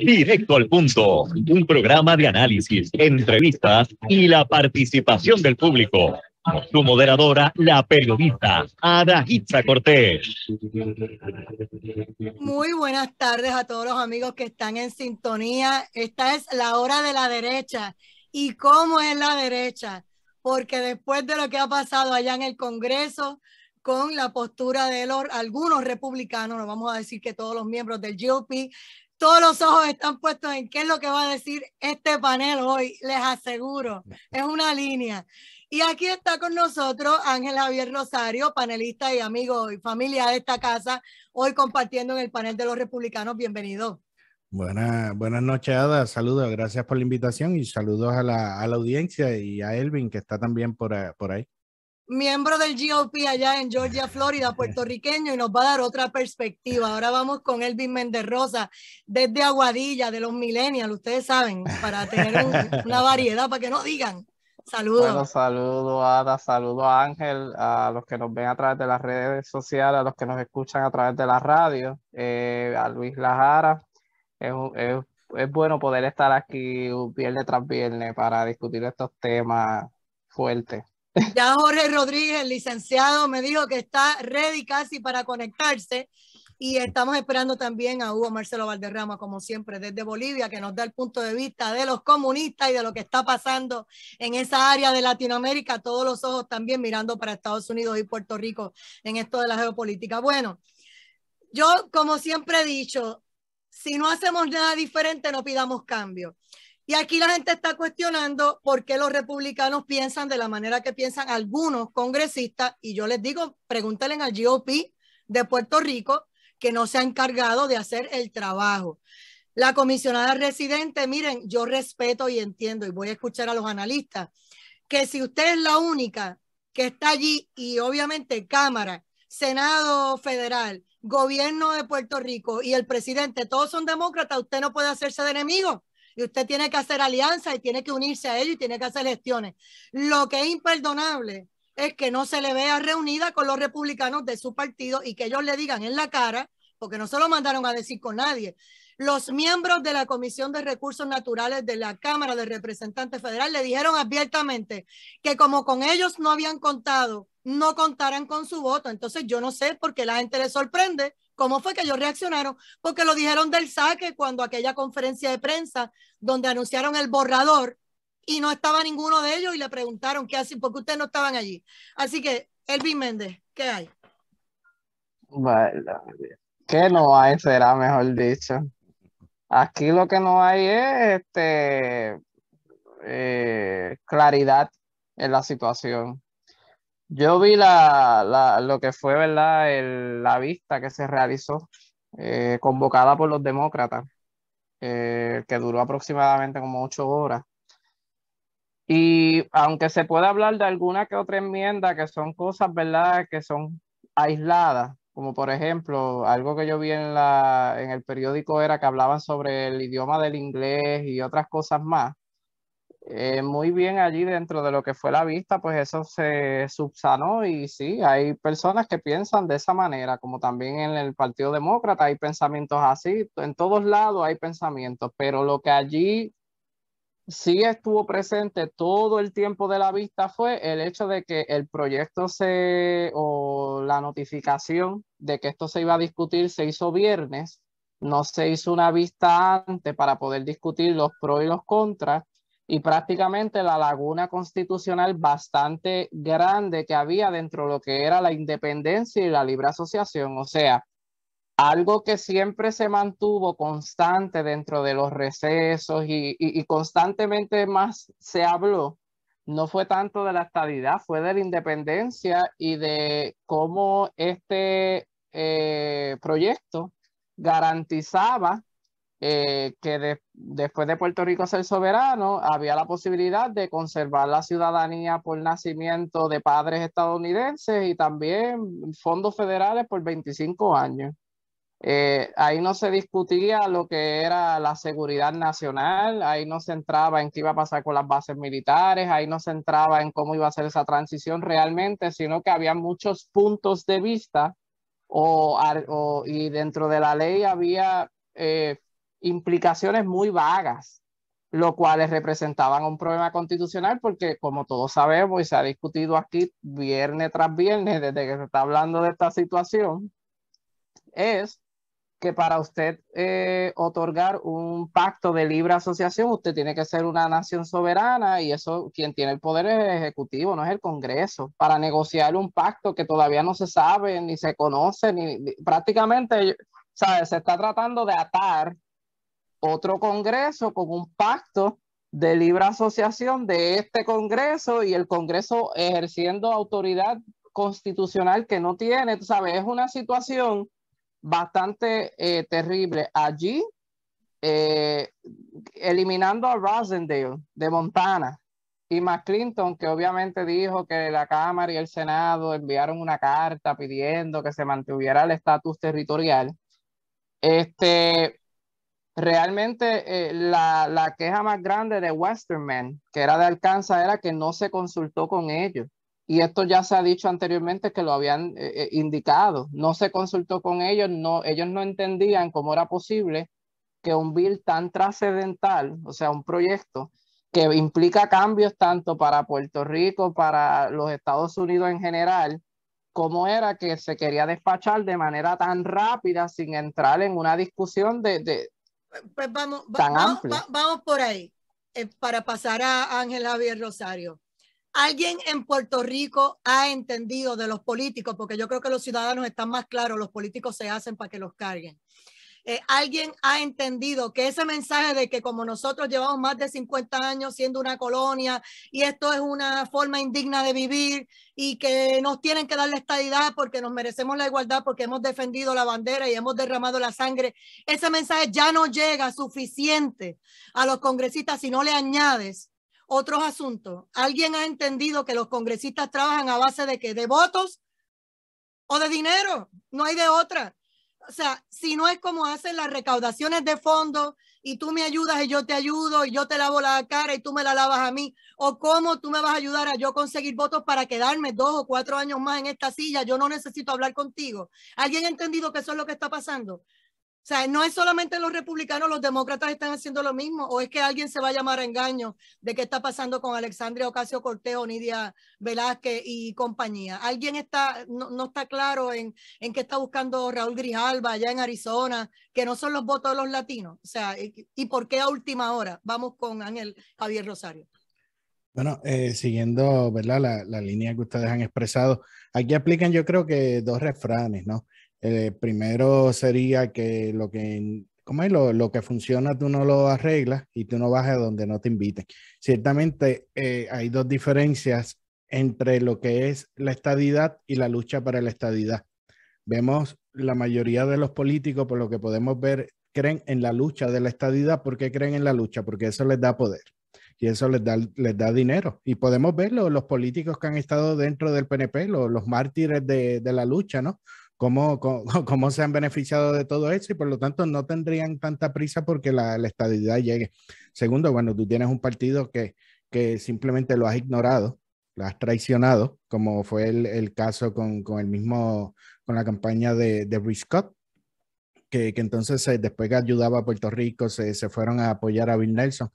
Directo al punto, un programa de análisis, entrevistas y la participación del público. Su moderadora, la periodista Ada Cortés. Muy buenas tardes a todos los amigos que están en sintonía. Esta es la hora de la derecha. ¿Y cómo es la derecha? Porque después de lo que ha pasado allá en el Congreso, con la postura de algunos republicanos, no vamos a decir que todos los miembros del GOP, todos los ojos están puestos en qué es lo que va a decir este panel hoy, les aseguro, es una línea. Y aquí está con nosotros Ángel Javier Rosario, panelista y amigo y familia de esta casa, hoy compartiendo en el panel de los republicanos. Bienvenido. Buenas, buenas noches, Ada. Saludos, gracias por la invitación y saludos a la, audiencia y a Elvin, que está también por, por ahí miembro del GOP allá en Georgia, Florida, puertorriqueño, y nos va a dar otra perspectiva. Ahora vamos con Elvin Méndez Rosa, desde Aguadilla, de los Millennials, ustedes saben, para tener una variedad, para que no digan. Saludos. Bueno, saludos, Ada, saludos a Ángel, a los que nos ven a través de las redes sociales, a los que nos escuchan a través de la radio, eh, a Luis Lajara. es bueno poder estar aquí viernes tras viernes para discutir estos temas fuertes. Ya Jorge Rodríguez, licenciado, me dijo que está ready casi para conectarse. Y estamos esperando también a Hugo Marcelo Valderrama, como siempre, desde Bolivia, que nos da el punto de vista de los comunistas y de lo que está pasando en esa área de Latinoamérica. Todos los ojos también mirando para Estados Unidos y Puerto Rico en esto de la geopolítica. Bueno, yo, como siempre he dicho, si no hacemos nada diferente, no pidamos cambio. Y aquí la gente está cuestionando por qué los republicanos piensan de la manera que piensan algunos congresistas. Y yo les digo, pregúntenle al GOP de Puerto Rico que no se ha encargado de hacer el trabajo. La comisionada residente, miren, yo respeto y entiendo y voy a escuchar a los analistas, que si usted es la única que está allí y obviamente Cámara, Senado Federal, Gobierno de Puerto Rico y el presidente, todos son demócratas, usted no puede hacerse de enemigo y usted tiene que hacer alianza y tiene que unirse a ellos y tiene que hacer gestiones. Lo que es imperdonable es que no se le vea reunida con los republicanos de su partido y que ellos le digan en la cara, porque no se lo mandaron a decir con nadie. Los miembros de la Comisión de Recursos Naturales de la Cámara de Representantes Federal le dijeron abiertamente que como con ellos no habían contado, no contarán con su voto. Entonces yo no sé por qué la gente le sorprende cómo fue que ellos reaccionaron, porque lo dijeron del saque cuando aquella conferencia de prensa donde anunciaron el borrador y no estaba ninguno de ellos y le preguntaron qué hacen, porque ustedes no estaban allí. Así que, Elvin Méndez, ¿qué hay? ¿Qué no hay? Será mejor dicho. Aquí lo que no hay es este, eh, claridad en la situación. Yo vi la, lo que fue, ¿verdad? la vista que se realizó, eh, convocada por los demócratas, eh, que duró aproximadamente como ocho horas. Y aunque se puede hablar de alguna que otra enmienda, que son cosas, ¿verdad?, que son aisladas, como por ejemplo, algo que yo vi en, la, en el periódico era que hablaban sobre el idioma del inglés y otras cosas más. Eh, muy bien allí dentro de lo que fue la vista, pues eso se subsanó y sí, hay personas que piensan de esa manera, como también en el Partido Demócrata hay pensamientos así, en todos lados hay pensamientos, pero lo que allí sí estuvo presente todo el tiempo de la vista fue el hecho de que el proyecto se o la notificación de que esto se iba a discutir se hizo viernes, no se hizo una vista antes para poder discutir los pros y los contras y prácticamente la laguna constitucional bastante grande que había dentro de lo que era la independencia y la libre asociación. O sea, algo que siempre se mantuvo constante dentro de los recesos y, constantemente más se habló, no fue tanto de la estabilidad fue de la independencia y de cómo este eh, proyecto garantizaba eh, que después de Puerto Rico ser soberano, había la posibilidad de conservar la ciudadanía por nacimiento de padres estadounidenses y también fondos federales por 25 años. Eh, ahí no se discutía lo que era la seguridad nacional, ahí no se entraba en qué iba a pasar con las bases militares, ahí no se entraba en cómo iba a ser esa transición realmente, sino que había muchos puntos de vista o, y dentro de la ley había eh, implicaciones muy vagas, lo cuales representaban un problema constitucional porque, como todos sabemos y se ha discutido aquí viernes tras viernes desde que se está hablando de esta situación, es que para usted eh, otorgar un pacto de libre asociación, usted tiene que ser una nación soberana y eso quien tiene el poder es el Ejecutivo, no es el Congreso, para negociar un pacto que todavía no se sabe, ni se conoce, ni, prácticamente se está tratando de atar otro Congreso con un pacto de libre asociación de este Congreso y el Congreso ejerciendo autoridad constitucional que no tiene, tú sabes, es una situación bastante eh, terrible. Allí, eh, eliminando a Rosendale de Montana y McClinton, que obviamente dijo que la Cámara y el Senado enviaron una carta pidiendo que se mantuviera el estatus territorial, este, Realmente eh, la, queja más grande de Westerman, que era de Alcanza, era que no se consultó con ellos. Y esto ya se ha dicho anteriormente que lo habían eh, eh, indicado. No se consultó con ellos, no, ellos no entendían cómo era posible que un bill tan trascendental, o sea, un proyecto que implica cambios tanto para Puerto Rico, para los Estados Unidos en general, cómo era que se quería despachar de manera tan rápida sin entrar en una discusión de pues vamos, vamos, por ahí, eh, para pasar a Ángel Javier Rosario. ¿Alguien en Puerto Rico ha entendido de los políticos? Porque yo creo que los ciudadanos están más claros, los políticos se hacen para que los carguen. Eh, alguien ha entendido que ese mensaje de que como nosotros llevamos más de 50 años siendo una colonia y esto es una forma indigna de vivir y que nos tienen que dar la estadidad porque nos merecemos la igualdad, porque hemos defendido la bandera y hemos derramado la sangre, ese mensaje ya no llega suficiente a los congresistas si no le añades otros asuntos. ¿Alguien ha entendido que los congresistas trabajan a base de ¿De votos? o de dinero, no hay de otra o sea, si no es como hacen las recaudaciones de fondos y tú me ayudas y yo te ayudo y yo te lavo la cara y tú me la lavas a mí, o cómo tú me vas a ayudar a yo conseguir votos para quedarme dos o cuatro años más en esta silla, yo no necesito hablar contigo. ¿Alguien ha entendido que eso es lo que está pasando? O sea, no es solamente los republicanos, los demócratas están haciendo lo mismo, o es que alguien se va a llamar a engaño de qué está pasando con Alexandria Ocasio Corteo, Nidia Velázquez y compañía. Alguien está, no, está claro en, en, qué está buscando Raúl Grijalva allá en Arizona, que no son los votos de los latinos. O sea, y, por qué a última hora? Vamos con Ángel Javier Rosario. Bueno, eh, siguiendo ¿verdad? La, la, línea que ustedes han expresado, aquí aplican yo creo que dos refranes, ¿no? Eh, primero sería que lo que, Lo, que funciona tú no lo arreglas y tú no vas a donde no te inviten. Ciertamente eh, hay dos diferencias entre lo que es la estadidad y la lucha para la estadidad. Vemos la mayoría de los políticos, por lo que podemos ver, creen en la lucha de la estadidad. porque creen en la lucha? Porque eso les da poder y eso les da, les da dinero. Y podemos verlo, los políticos que han estado dentro del PNP, los, los mártires de, de, la lucha, ¿no? cómo, cómo, se han beneficiado de todo eso y por lo tanto no tendrían tanta prisa porque la, estabilidad llegue. Segundo, bueno, tú tienes un partido que, que simplemente lo has ignorado, lo has traicionado, como fue el, caso con, con, el mismo, con la campaña de, de Scott, que, que, entonces eh, después que ayudaba a Puerto Rico se, se, fueron a apoyar a Bill Nelson.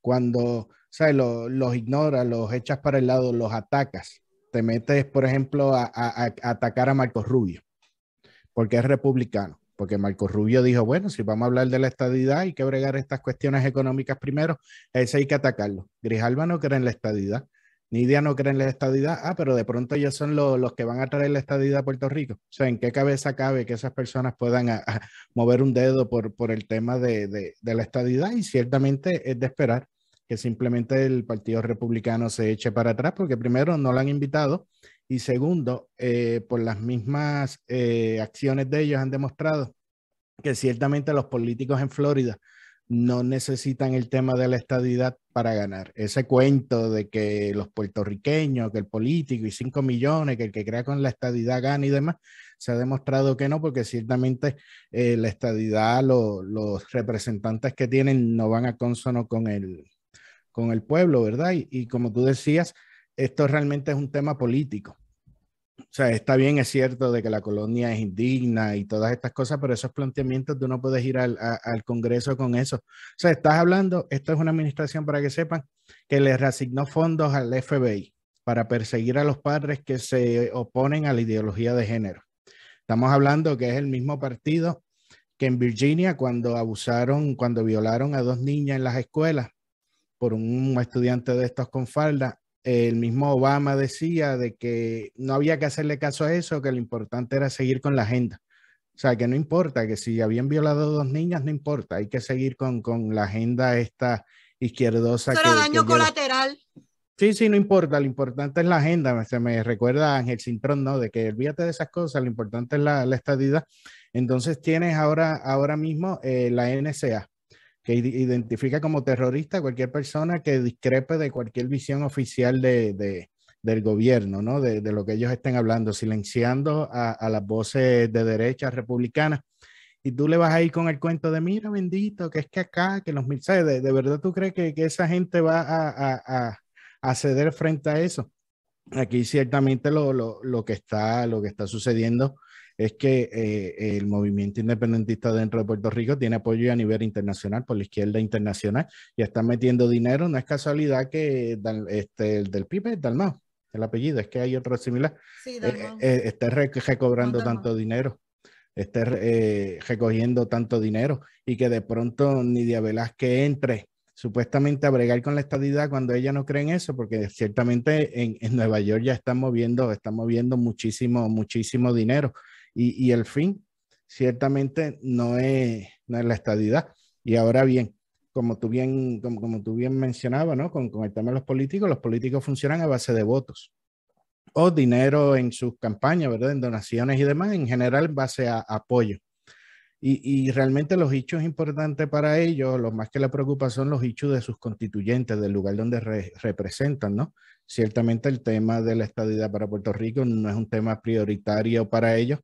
Cuando ¿sabes? los ignoras, los echas para el lado, los atacas, te metes, por ejemplo, a, a, a atacar a Marcos Rubio porque es republicano, porque Marco Rubio dijo, bueno, si vamos a hablar de la estadidad, y que bregar estas cuestiones económicas primero, ese hay que atacarlo. Grijalva no cree en la estadidad, Nidia no cree en la estadidad, ah, pero de pronto ellos son los que van a traer la estadidad a Puerto Rico. O sea, ¿en qué cabeza cabe que esas personas puedan ah, ah, mover un dedo por, el tema de, de la estadidad? Y ciertamente es de esperar que simplemente el Partido Republicano se eche para atrás, porque primero no lo han invitado y segundo, eh, por las mismas eh, acciones de ellos han demostrado que ciertamente los políticos en Florida no necesitan el tema de la estadidad para ganar. Ese cuento de que los puertorriqueños, que el político y 5 millones, que el que crea con la estadidad gana y demás, se ha demostrado que no, porque ciertamente eh, la estadidad, los representantes que tienen no van a consono con el, con el pueblo, ¿verdad? y como tú decías, esto realmente es un tema político. O sea, está bien, es cierto de que la colonia es indigna y todas estas cosas, pero esos planteamientos tú no puedes ir al, Congreso con eso. O sea, estás hablando, esto es una administración para que sepan que le reasignó fondos al FBI para perseguir a los padres que se oponen a la ideología de género. Estamos hablando que es el mismo partido que en Virginia cuando abusaron, cuando violaron a dos niñas en las escuelas por un estudiante de estos con falda, el mismo Obama decía de que no había que hacerle caso a eso, que lo importante era seguir con la agenda. O sea, que no importa, que si habían violado dos niñas, no importa, hay que seguir con, la agenda esta izquierdosa. es un daño colateral. Sí, sí, no importa, lo importante es la agenda. Se me recuerda a Ángel Cintrón, ¿no? De que olvídate de esas cosas, lo importante es la, la estadidad. Entonces tienes ahora, ahora mismo eh, la NSA, que identifica como terrorista a cualquier persona que discrepe de cualquier visión oficial de, de del gobierno, ¿no? De, lo que ellos estén hablando, silenciando a, las voces de derecha republicanas. Y tú le vas a ir con el cuento de, mira, bendito, que es que acá, que los mil, De, verdad tú crees que, que esa gente va a, a, a, ceder frente a eso? Aquí ciertamente lo, lo, lo, que, está, lo que está sucediendo es que eh, el movimiento independentista dentro de Puerto Rico tiene apoyo a nivel internacional por la izquierda internacional y está metiendo dinero. No es casualidad que este, el del Pipe, Dalmao, el apellido, es que hay otro similar. Sí, eh, eh, recobrando tanto dinero esté recogiendo tanto dinero y que de pronto Nidia Velázquez entre supuestamente a bregar con la estadidad cuando ella no cree en eso, porque ciertamente en, en Nueva York ya están moviendo, están moviendo muchísimo, muchísimo dinero y, el fin ciertamente no es, la estadidad. Y ahora bien, como tú bien, como, tú bien mencionabas, ¿no? Con, con, el tema de los políticos, los políticos funcionan a base de votos o dinero en sus campañas, ¿verdad? En donaciones y demás, en general base a, apoyo. Y, y, realmente los hechos importantes para ellos, lo más que les preocupa son los hechos de sus constituyentes, del lugar donde representan, ¿no? Ciertamente el tema de la estadidad para Puerto Rico no es un tema prioritario para ellos,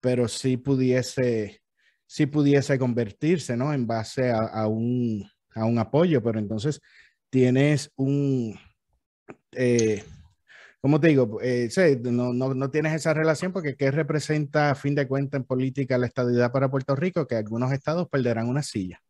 pero sí pudiese, si pudiese convertirse, ¿no? En base a, un, a un, apoyo, pero entonces tienes un, eh, ¿cómo te digo? Eh, no, no, no, tienes esa relación porque ¿qué representa a fin de cuentas en política la estadidad para Puerto Rico? Que algunos estados perderán una silla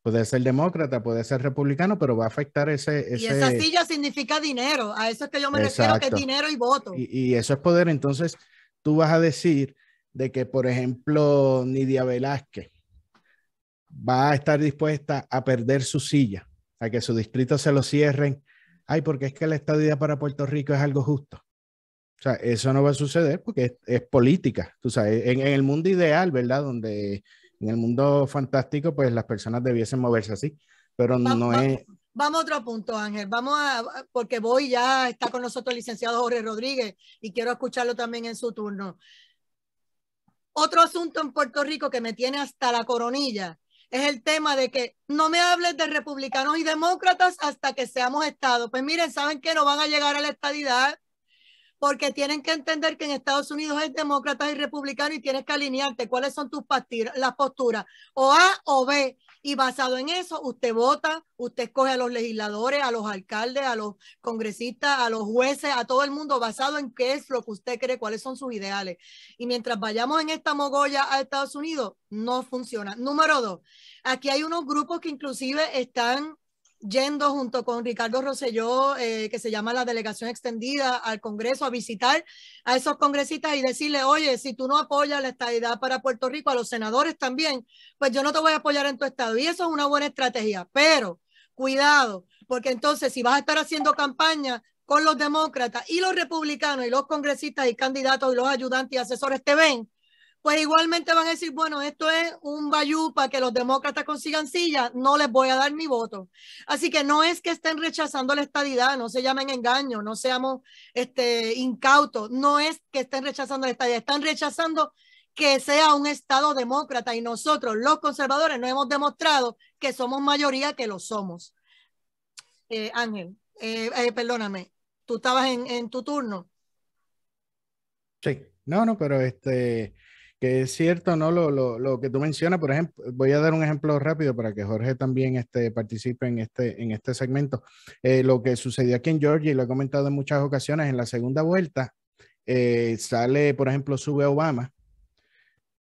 puede ser demócrata, puede ser republicano, pero va a afectar ese, Y esa silla significa dinero, a eso es que yo me refiero, que es dinero y voto. Y, y, eso es poder, entonces tú vas a decir, de que, por ejemplo, Nidia Velázquez va a estar dispuesta a perder su silla, a que su distrito se lo cierren. Ay, porque es que la estadía para Puerto Rico es algo justo. O sea, eso no va a suceder porque es, política. Tú sabes, en, el mundo ideal, ¿verdad? Donde en el mundo fantástico, pues las personas debiesen moverse así, pero no es. Vamos a otro punto, Ángel. Vamos a, porque voy ya, está con nosotros el licenciado Jorge Rodríguez y quiero escucharlo también en su turno. Otro asunto en Puerto Rico que me tiene hasta la coronilla es el tema de que no me hables de republicanos y demócratas hasta que seamos Estado. Pues miren, saben que no van a llegar a la estadidad porque tienen que entender que en Estados Unidos es demócratas y republicanos y tienes que alinearte cuáles son tus las posturas, o A o B. Y basado en eso, usted vota, usted escoge a los legisladores, a los alcaldes, a los congresistas, a los jueces, a todo el mundo, basado en qué es lo que usted cree, cuáles son sus ideales. Y mientras vayamos en esta mogolla a Estados Unidos, no funciona. Número dos, aquí hay unos grupos que inclusive están yendo junto con Ricardo Rosselló, eh, que se llama la delegación extendida al Congreso, a visitar a esos congresistas y decirle, oye, si tú no apoyas la estadidad para Puerto Rico, a los senadores también, pues yo no te voy a apoyar en tu estado. Y eso es una buena estrategia, pero cuidado, porque entonces si vas a estar haciendo campaña con los demócratas y los republicanos y los congresistas y candidatos y los ayudantes y asesores te ven, pues igualmente van a decir, bueno, esto es un bayú para que los demócratas consigan silla, no les voy a dar mi voto. Así que no es que estén rechazando la estadidad, no se llamen engaño, no seamos este, incautos, no es que estén rechazando la estadidad, están rechazando que sea un Estado demócrata y nosotros, los conservadores, no hemos demostrado que somos mayoría que lo somos. Eh, Ángel, eh, eh, perdóname, tú estabas en tu turno. Sí, no, no, pero este, que es cierto, ¿no? Lo, lo, que tú mencionas, por ejemplo, voy a dar un ejemplo rápido para que Jorge también este, participe en este, en este segmento. Eh, lo que sucedió aquí en Georgia, y lo he comentado en muchas ocasiones, en la segunda vuelta eh, sale, por ejemplo, sube Obama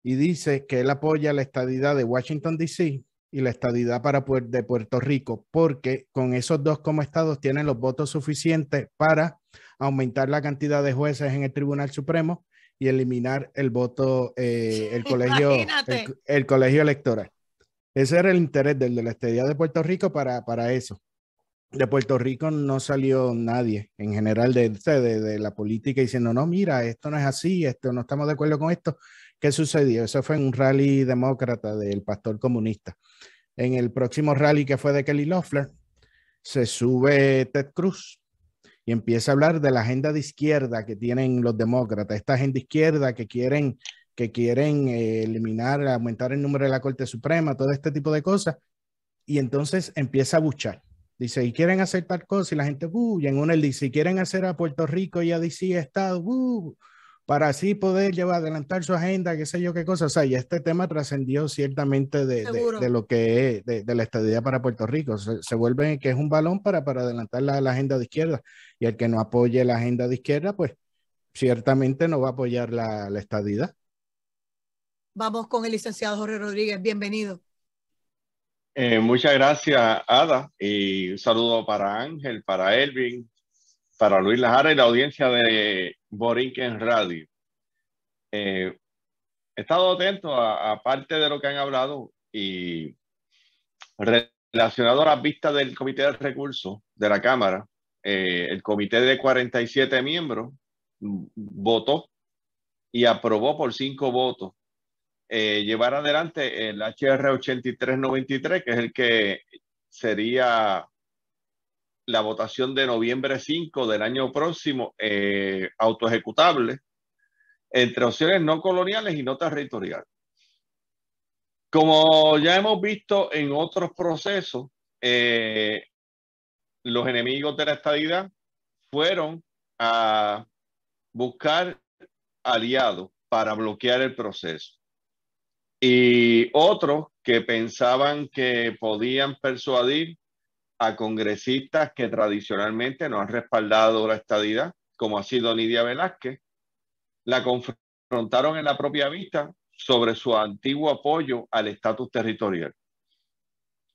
y dice que él apoya la estadidad de Washington, D.C. y la estadidad para, de Puerto Rico, porque con esos dos como estados tienen los votos suficientes para aumentar la cantidad de jueces en el Tribunal Supremo y eliminar el voto, eh, el, colegio, el, colegio electoral. Ese era el interés del, de la estadía de Puerto Rico para, para eso. De Puerto Rico no salió nadie en general de, la política diciendo, no, mira, esto no es así, esto no estamos de acuerdo con esto. ¿Qué sucedió? Eso fue en un rally demócrata del pastor comunista. En el próximo rally que fue de Kelly Loeffler, se sube Ted Cruz y empieza a hablar de la agenda de izquierda que tienen los demócratas, esta agenda izquierda que quieren, que quieren eh, eliminar, aumentar el número de la Corte Suprema, todo este tipo de cosas. Y entonces empieza a buchar. Dice, y quieren hacer tal cosa, y la gente, uh, y en una dice, y quieren hacer a Puerto Rico y a DC Estado, uh, para así poder llevar, adelantar su agenda, qué sé yo qué cosa. O sea, ya este tema trascendió ciertamente de, lo que es de, la estadía para Puerto Rico. Se, vuelve que es un balón para, adelantar la, agenda de izquierda. Y el que no apoye la agenda de izquierda, pues ciertamente no va a apoyar la, la Vamos con el licenciado Jorge Rodríguez. Bienvenido. Eh, muchas gracias, Ada, y un saludo para Ángel, para Elvin, para Luis Lajara y la audiencia de Borinquen Radio. Eh, he estado atento a, parte de lo que han hablado y relacionado a las vistas del Comité de Recursos de la Cámara, eh, el comité de 47 miembros votó y aprobó por cinco votos eh, llevar adelante el HR 8393, que es el que sería la votación de noviembre 5 del año próximo auto eh, autoejecutable entre opciones no coloniales y no territoriales. Como ya hemos visto en otros procesos, eh, los enemigos de la estadidad fueron a buscar aliados para bloquear el proceso. Y otros que pensaban que podían persuadir a congresistas que tradicionalmente no han respaldado la estadidad, como ha sido Lidia Velázquez. La confrontaron en la propia vista sobre su antiguo apoyo al estatus territorial.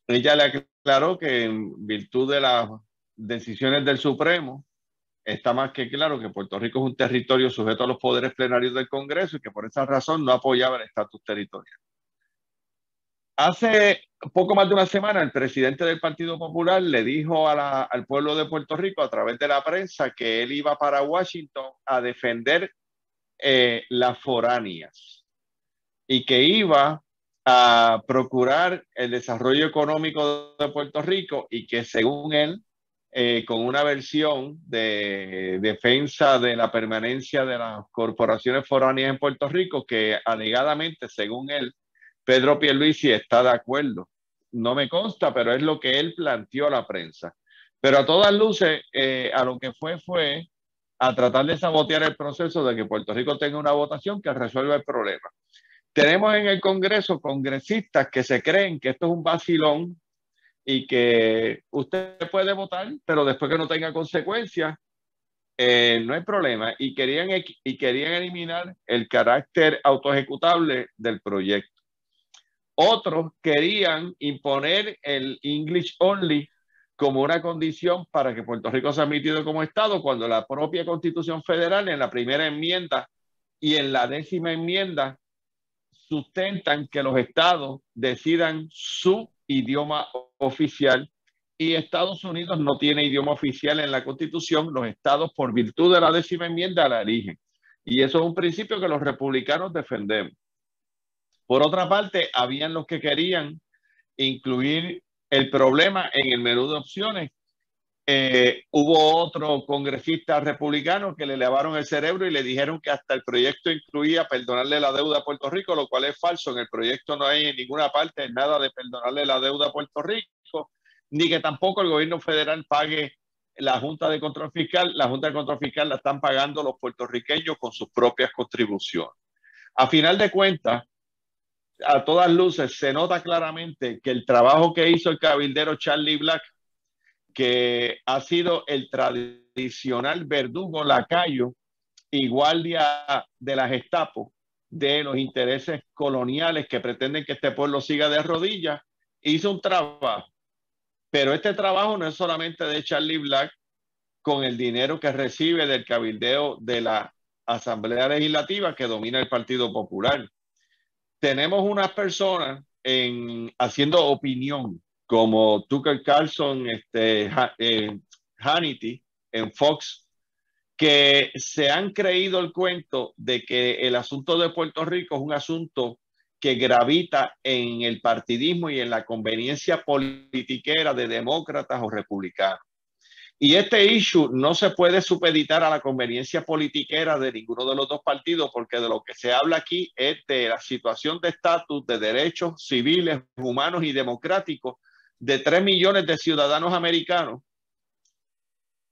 Ella le aclaró que en virtud de las decisiones del Supremo, está más que claro que Puerto Rico es un territorio sujeto a los poderes plenarios del Congreso y que por esa razón no apoyaba el estatus territorial. Hace poco más de una semana, el presidente del Partido Popular le dijo al pueblo de Puerto Rico a través de la prensa que él iba para Washington a defender eh, las foráneas y que iba a procurar el desarrollo económico de Puerto Rico y que según él, eh, con una versión de defensa de la permanencia de las corporaciones foráneas en Puerto Rico, que alegadamente, según él, Pedro Pierluisi está de acuerdo. No me consta, pero es lo que él planteó a la prensa. Pero a todas luces, eh, a lo que fue fue a tratar de sabotear el proceso de que Puerto Rico tenga una votación que resuelva el problema. Tenemos en el Congreso congresistas que se creen que esto es un vacilón y que usted puede votar, pero después que no tenga consecuencias, eh, no hay problema. Y querían, y querían eliminar el carácter autoejecutable del proyecto. Otros querían imponer el English Only como una condición para que Puerto Rico sea admitido como Estado, cuando la propia Constitución Federal en la primera enmienda y en la décima enmienda sustentan que los estados decidan su idioma oficial y Estados Unidos no tiene idioma oficial en la Constitución, los estados por virtud de la décima enmienda la erigen. Y eso es un principio que los republicanos defendemos. Por otra parte, habían los que querían incluir el problema en el menú de opciones. Eh, hubo otro congresista republicano que le lavaron el cerebro y le dijeron que hasta el proyecto incluía perdonarle la deuda a Puerto Rico, lo cual es falso. En el proyecto no hay en ninguna parte nada de perdonarle la deuda a Puerto Rico, ni que tampoco el gobierno federal pague la Junta de Control Fiscal. La Junta de Control Fiscal la están pagando los puertorriqueños con sus propias contribuciones. A final de cuentas, a todas luces se nota claramente que el trabajo que hizo el cabildero Charlie Black, que ha sido el tradicional verdugo lacayo y guardia de las estapos, de los intereses coloniales que pretenden que este pueblo siga de rodillas, hizo un trabajo. Pero este trabajo no es solamente de Charlie Black con el dinero que recibe del cabildeo de la Asamblea Legislativa que domina el Partido Popular tenemos unas personas en, haciendo opinión, como Tucker Carlson, este, eh, Hannity en Fox, que se han creído el cuento de que el asunto de Puerto Rico es un asunto que gravita en el partidismo y en la conveniencia politiquera de demócratas o republicanos. Y este issue no se puede supeditar a la conveniencia politiquera de ninguno de los dos partidos, porque de lo que se habla aquí es de la situación de estatus, de derechos civiles, humanos y democráticos de tres millones de ciudadanos americanos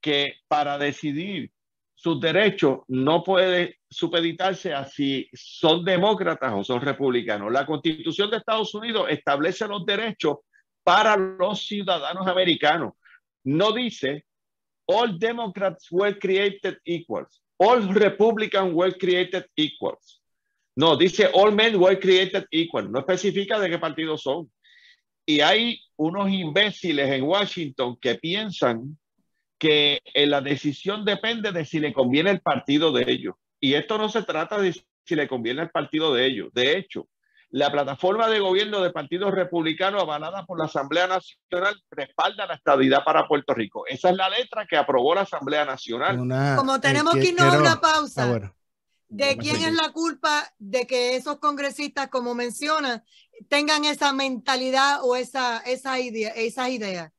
que para decidir sus derechos no puede supeditarse a si son demócratas o son republicanos. La constitución de Estados Unidos establece los derechos para los ciudadanos americanos. No dice all Democrats were created equals. All Republicans were created equals. No, dice all men were created equal. No especifica de qué partido son. Y hay unos imbéciles en Washington que piensan que eh, la decisión depende de si le conviene el partido de ellos. Y esto no se trata de si le conviene el partido de ellos. De hecho, la plataforma de gobierno del Partido Republicano, avalada por la Asamblea Nacional, respalda la estadidad para Puerto Rico. Esa es la letra que aprobó la Asamblea Nacional. Como tenemos que irnos a una pausa. Ah, ¿De quién es la culpa de que esos congresistas, como mencionas, tengan esa mentalidad o esa, esa idea, esas ideas?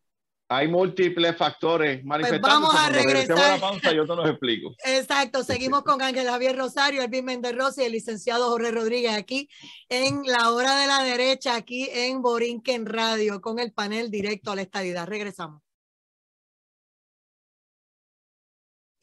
Hay múltiples factores vamos a regresar. yo te los explico. Exacto. Seguimos con Ángel Javier Rosario, Elvin Méndez Rosas y el licenciado Jorge Rodríguez aquí en la hora de la derecha, aquí en Borinquen Radio, con el panel directo a la estadidad. Regresamos.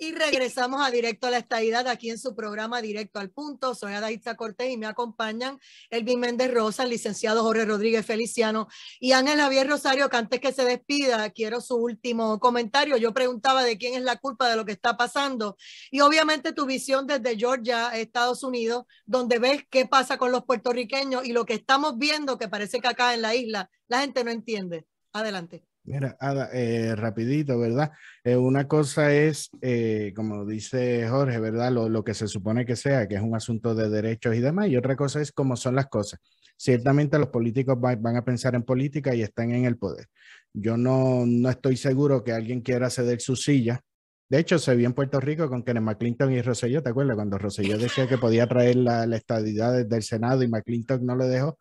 Y regresamos a Directo a la Estadidad aquí en su programa Directo al Punto. Soy Adaitza Cortés y me acompañan Elvin Méndez Rosa, el licenciado Jorge Rodríguez Feliciano y Ángel Javier Rosario, que antes que se despida, quiero su último comentario. Yo preguntaba de quién es la culpa de lo que está pasando y obviamente tu visión desde Georgia, Estados Unidos, donde ves qué pasa con los puertorriqueños y lo que estamos viendo que parece que acá en la isla la gente no entiende. Adelante. Mira, Ada, eh, rapidito, ¿verdad? Eh, una cosa es, eh, como dice Jorge, ¿verdad? Lo, que se supone que sea, que es un asunto de derechos y demás, y otra cosa es cómo son las cosas. Ciertamente los políticos van a pensar en política y están en el poder. Yo no, no estoy seguro que alguien quiera ceder su silla. De hecho, se vio en Puerto Rico con Kenneth McClinton y Rosselló, ¿te acuerdas? Cuando Rosselló decía que podía traer la, la del Senado y McClinton no le dejó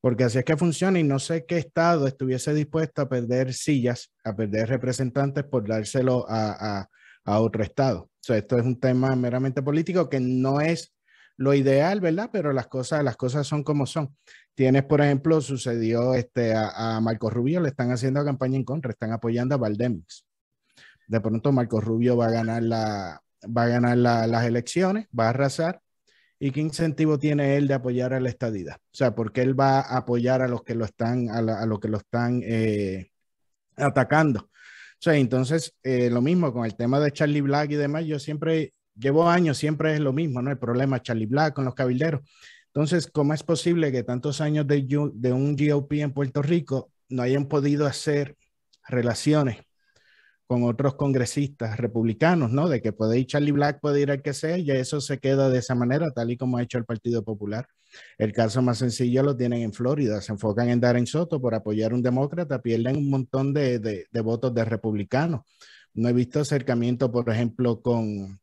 porque así es que funciona y no sé qué estado estuviese dispuesto a perder sillas, a perder representantes por dárselo a, otro estado. sea, esto es un tema meramente político que no es lo ideal, ¿verdad? Pero las cosas, las cosas son como son. Tienes, por ejemplo, sucedió este, a, Marcos Marco Rubio, le están haciendo campaña en contra, están apoyando a Valdemix. De pronto Marco Rubio va a ganar, la, va a ganar las elecciones, va a arrasar, ¿Y qué incentivo tiene él de apoyar a la estadidad? O sea, porque él va a apoyar a los que lo están, a, que lo están eh, atacando. O sea, entonces, eh, lo mismo con el tema de Charlie Black y demás, yo siempre, llevo años, siempre es lo mismo, ¿no? El problema Charlie Black con los cabilderos. Entonces, ¿cómo es posible que tantos años de, de un GOP en Puerto Rico no hayan podido hacer relaciones con otros congresistas republicanos, ¿no? De que puede ir Charlie Black, puede ir al que sea, y eso se queda de esa manera, tal y como ha hecho el Partido Popular. El caso más sencillo lo tienen en Florida, se enfocan en Darren Soto por apoyar un demócrata, pierden un montón de, votos de republicanos. No he visto acercamiento, por ejemplo, con,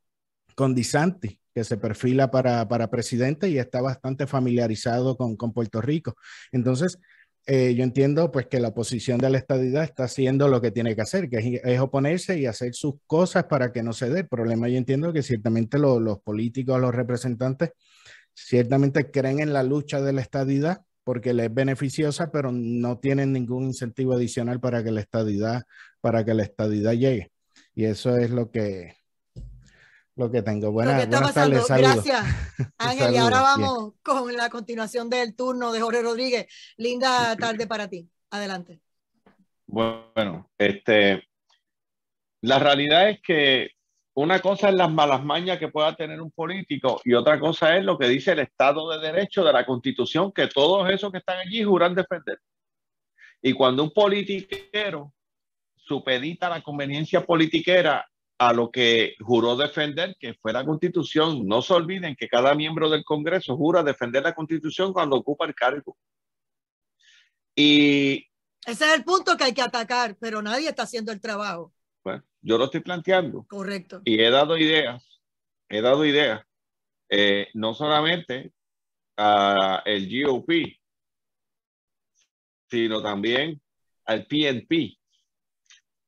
con Disanti que se perfila para, para presidente y está bastante familiarizado con, con Puerto Rico. Entonces, eh, yo entiendo pues que la oposición de la estadidad está haciendo lo que tiene que hacer, que es, oponerse y hacer sus cosas para que no se dé. El problema yo entiendo que ciertamente los políticos, los representantes, ciertamente creen en la lucha de la estadidad porque le es beneficiosa, pero no tienen ningún incentivo adicional para que la estadidad, para que la estadidad llegue. Y eso es lo que, lo que tengo. Buenas, Tardes, Gracias, Ángel. y ahora vamos con la continuación del turno de Jorge Rodríguez. Linda tarde para ti. Adelante. Bueno, este, la realidad es que una cosa es las malas mañas que pueda tener un político y otra cosa es lo que dice el Estado de Derecho de la Constitución, que todos esos que están allí juran defender. Y cuando un politiquero supedita la conveniencia politiquera a lo que juró defender, que fue la constitución. No se olviden que cada miembro del Congreso jura defender la constitución cuando ocupa el cargo. Y... Ese es el punto que hay que atacar, pero nadie está haciendo el trabajo. Bueno, yo lo estoy planteando. Correcto. Y he dado ideas, he dado ideas, eh, no solamente a el GOP, sino también al PNP,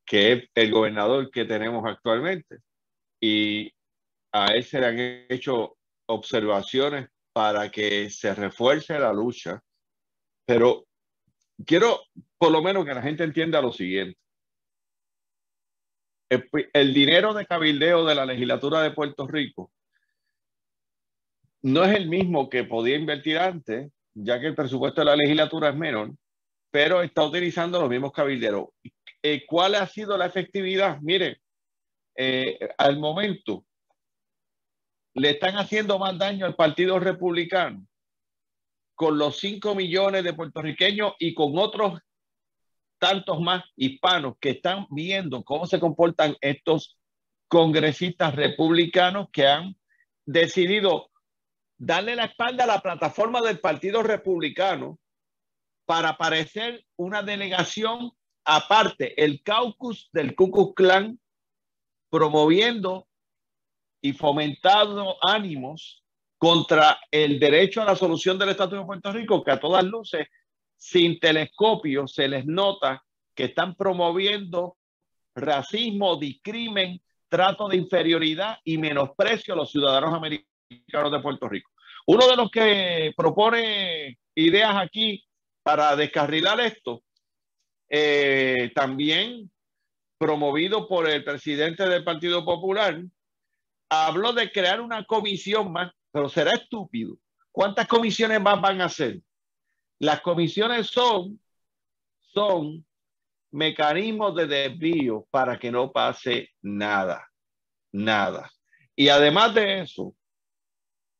que es el gobernador que tenemos actualmente. Y a él se le han hecho observaciones para que se refuerce la lucha. Pero quiero por lo menos que la gente entienda lo siguiente. El, dinero de cabildeo de la legislatura de Puerto Rico no es el mismo que podía invertir antes, ya que el presupuesto de la legislatura es menor, pero está utilizando los mismos cabilderos. Eh, cuál ha sido la efectividad. Miren, eh, al momento le están haciendo más daño al Partido Republicano con los 5 millones de puertorriqueños y con otros tantos más hispanos que están viendo cómo se comportan estos congresistas republicanos que han decidido darle la espalda a la plataforma del Partido Republicano para parecer una delegación aparte el caucus del Ku Clan promoviendo y fomentando ánimos contra el derecho a la solución del Estado de Puerto Rico, que a todas luces, sin telescopio, se les nota que están promoviendo racismo, discrimen, trato de inferioridad y menosprecio a los ciudadanos americanos de Puerto Rico. Uno de los que propone ideas aquí para descarrilar esto eh, también promovido por el presidente del Partido Popular, habló de crear una comisión más, pero será estúpido. ¿Cuántas comisiones más van a hacer? Las comisiones son, son mecanismos de desvío para que no pase nada, nada. Y además de eso,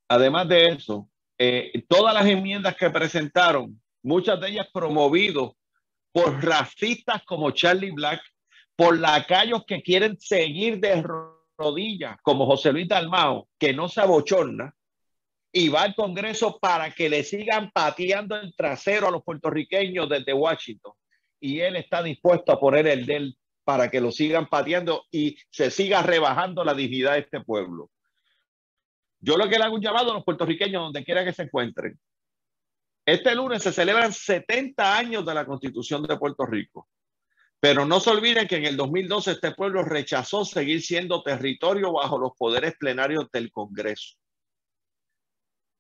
además de eso, eh, todas las enmiendas que presentaron, muchas de ellas promovidas por racistas como Charlie Black, por lacayos que quieren seguir de rodillas como José Luis Dalmao, que no se abochorna, y va al Congreso para que le sigan pateando el trasero a los puertorriqueños desde Washington. Y él está dispuesto a poner el del para que lo sigan pateando y se siga rebajando la dignidad de este pueblo. Yo lo que le hago un llamado a los puertorriqueños, donde quiera que se encuentren, este lunes se celebran 70 años de la constitución de Puerto Rico. Pero no se olviden que en el 2012 este pueblo rechazó seguir siendo territorio bajo los poderes plenarios del Congreso.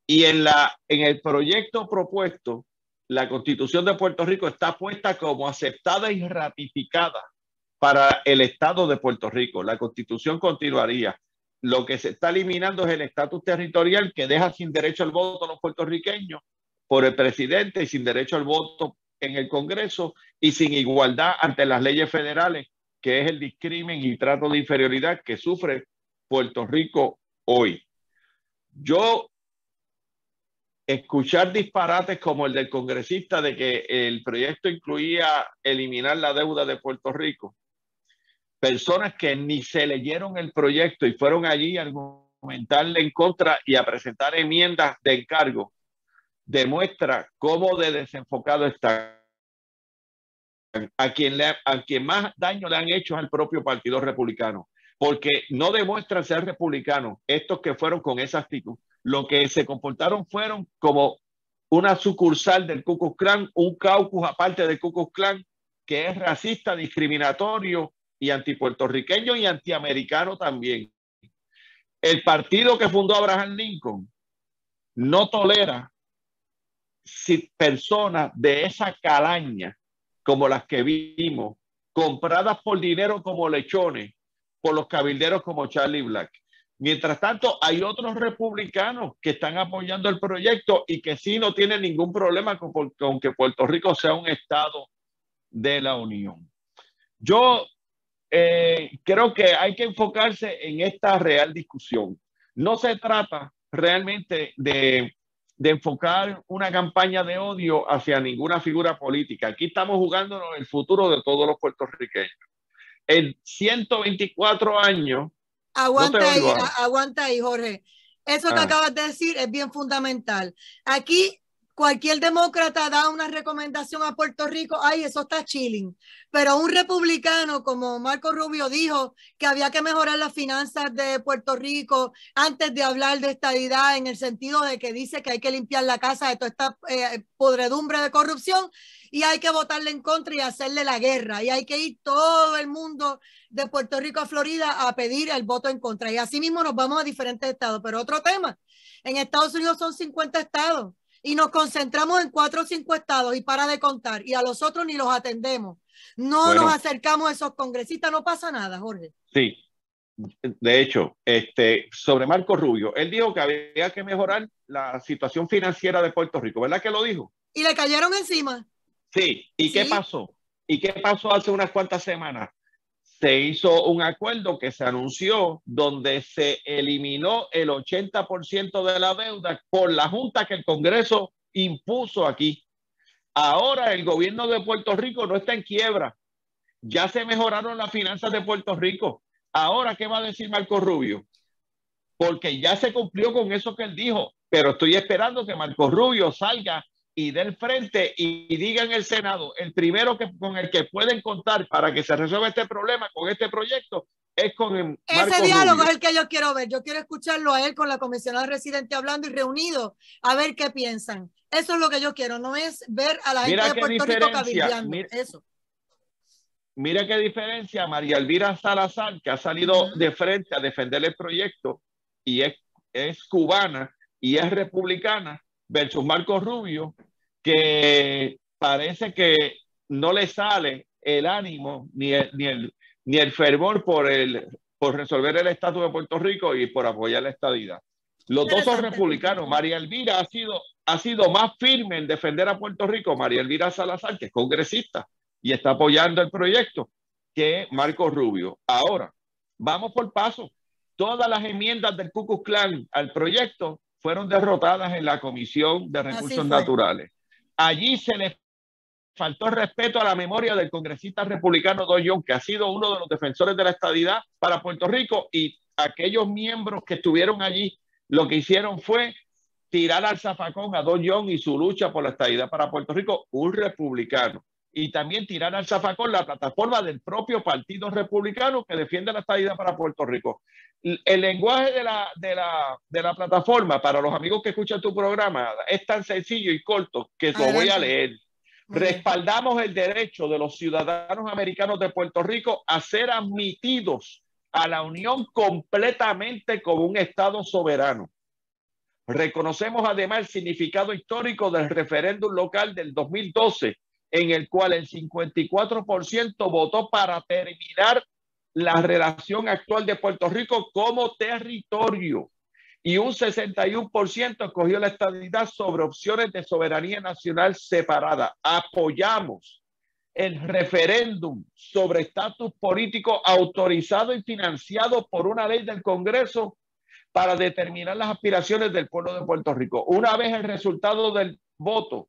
Y en, la, en el proyecto propuesto, la constitución de Puerto Rico está puesta como aceptada y ratificada para el Estado de Puerto Rico. La constitución continuaría. Lo que se está eliminando es el estatus territorial que deja sin derecho al voto a los puertorriqueños por el presidente y sin derecho al voto en el Congreso y sin igualdad ante las leyes federales, que es el discrimen y trato de inferioridad que sufre Puerto Rico hoy. Yo escuchar disparates como el del congresista de que el proyecto incluía eliminar la deuda de Puerto Rico, personas que ni se leyeron el proyecto y fueron allí a argumentarle en contra y a presentar enmiendas de encargo, demuestra cómo de desenfocado está. A quien, más daño le han hecho al propio Partido Republicano, porque no demuestra ser republicano estos que fueron con esa actitud. Lo que se comportaron fueron como una sucursal del Ku Clan, un caucus aparte del Ku Clan, que es racista, discriminatorio y antipuertorriqueño y antiamericano también. El partido que fundó Abraham Lincoln no tolera si personas de esa calaña, como las que vimos, compradas por dinero como lechones, por los cabilderos como Charlie Black. Mientras tanto, hay otros republicanos que están apoyando el proyecto y que sí no tienen ningún problema con, con que Puerto Rico sea un estado de la Unión. Yo eh, creo que hay que enfocarse en esta real discusión. No se trata realmente de de enfocar una campaña de odio hacia ninguna figura política. Aquí estamos jugándonos el futuro de todos los puertorriqueños. En 124 años... Aguanta, ahí, aguanta ahí, Jorge. Eso que ah. acabas de decir es bien fundamental. Aquí Cualquier demócrata da una recomendación a Puerto Rico, ay, eso está chilling. Pero un republicano, como Marco Rubio dijo, que había que mejorar las finanzas de Puerto Rico antes de hablar de estadidad, en el sentido de que dice que hay que limpiar la casa de toda esta eh, podredumbre de corrupción y hay que votarle en contra y hacerle la guerra. Y hay que ir todo el mundo de Puerto Rico a Florida a pedir el voto en contra. Y así mismo nos vamos a diferentes estados. Pero otro tema, en Estados Unidos son 50 estados y nos concentramos en cuatro o cinco estados y para de contar y a los otros ni los atendemos. No nos acercamos a esos congresistas, no pasa nada, Jorge. Sí, de hecho, este, sobre Marco Rubio, él dijo que había que mejorar la situación financiera de Puerto Rico, ¿verdad que lo dijo? Y le cayeron encima. Sí, ¿y qué pasó? ¿Y qué pasó hace unas cuantas semanas? se hizo un acuerdo que se anunció donde se eliminó el 80% de la deuda por la junta que el Congreso impuso aquí. Ahora el gobierno de Puerto Rico no está en quiebra. Ya se mejoraron las finanzas de Puerto Rico. Ahora, ¿qué va a decir Marco Rubio? Porque ya se cumplió con eso que él dijo, pero estoy esperando que Marco Rubio salga y del frente y, digan el Senado, el primero que, con el que pueden contar para que se resuelva este problema con este proyecto es con el Ese diálogo es el que yo quiero ver. Yo quiero escucharlo a él con la comisionada residente hablando y reunido a ver qué piensan. Eso es lo que yo quiero, no es ver a la gente de Puerto Rico cabildeando. Mira, eso. Mira qué diferencia María Elvira Salazar, que ha salido de frente a defender el proyecto y es, es cubana y es republicana, versus Marco Rubio, que parece que no le sale el ánimo ni el, ni ni el fervor por, el, por resolver el estatus de Puerto Rico y por apoyar la estadidad. Los dos son republicanos. María Elvira ha sido, ha sido más firme en defender a Puerto Rico, María Elvira Salazar, que es congresista y está apoyando el proyecto, que Marco Rubio. Ahora, vamos por paso. Todas las enmiendas del Cucus Clan al proyecto fueron derrotadas en la Comisión de Recursos Naturales. Allí se les faltó el respeto a la memoria del congresista republicano John, que ha sido uno de los defensores de la estadidad para Puerto Rico, y aquellos miembros que estuvieron allí lo que hicieron fue tirar al zafacón a Don John y su lucha por la estadidad para Puerto Rico, un republicano y también tirar al zafacón la plataforma del propio Partido Republicano que defiende la estadía para Puerto Rico. El lenguaje de la, de, la, de la plataforma, para los amigos que escuchan tu programa, es tan sencillo y corto que lo voy a leer. Respaldamos el derecho de los ciudadanos americanos de Puerto Rico a ser admitidos a la Unión completamente como un Estado soberano. Reconocemos además el significado histórico del referéndum local del 2012 en el cual el 54% votó para terminar la relación actual de Puerto Rico como territorio y un 61% escogió la estabilidad sobre opciones de soberanía nacional separada. Apoyamos el referéndum sobre estatus político autorizado y financiado por una ley del Congreso para determinar las aspiraciones del pueblo de Puerto Rico. Una vez el resultado del voto